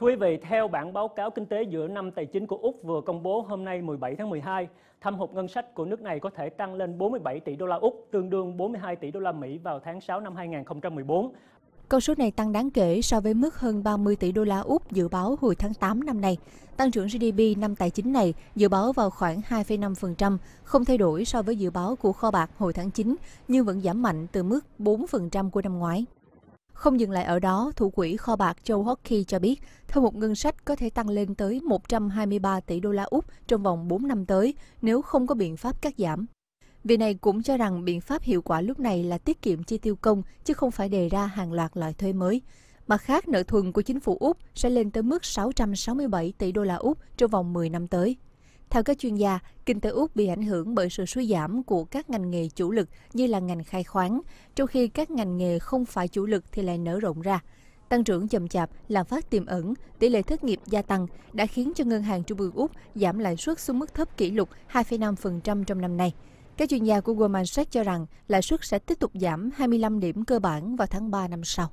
Thưa quý vị, theo bản báo cáo kinh tế giữa năm tài chính của Úc vừa công bố hôm nay 17 tháng 12, thâm hụt ngân sách của nước này có thể tăng lên 47 tỷ đô la Úc, tương đương 42 tỷ đô la Mỹ vào tháng 6 năm 2014. Con số này tăng đáng kể so với mức hơn 30 tỷ đô la Úc dự báo hồi tháng 8 năm nay. Tăng trưởng GDP năm tài chính này dự báo vào khoảng 2,5%, không thay đổi so với dự báo của kho bạc hồi tháng 9, nhưng vẫn giảm mạnh từ mức 4% của năm ngoái. Không dừng lại ở đó, thủ quỹ kho bạc Joe Hockey cho biết, thâm hụt ngân sách có thể tăng lên tới 123 tỷ đô la Úc trong vòng 4 năm tới nếu không có biện pháp cắt giảm. Vì này cũng cho rằng biện pháp hiệu quả lúc này là tiết kiệm chi tiêu công chứ không phải đề ra hàng loạt loại thuế mới. Mặt khác, nợ thuần của chính phủ Úc sẽ lên tới mức 667 tỷ đô la Úc trong vòng 10 năm tới. Theo các chuyên gia, kinh tế Úc bị ảnh hưởng bởi sự suy giảm của các ngành nghề chủ lực như là ngành khai khoáng, trong khi các ngành nghề không phải chủ lực thì lại nở rộng ra. Tăng trưởng chậm chạp, lạm phát tiềm ẩn, tỷ lệ thất nghiệp gia tăng đã khiến cho Ngân hàng Trung ương Úc giảm lãi suất xuống mức thấp kỷ lục 2,5% trong năm nay. Các chuyên gia của Goldman Sachs cho rằng lãi suất sẽ tiếp tục giảm 25 điểm cơ bản vào tháng 3 năm sau.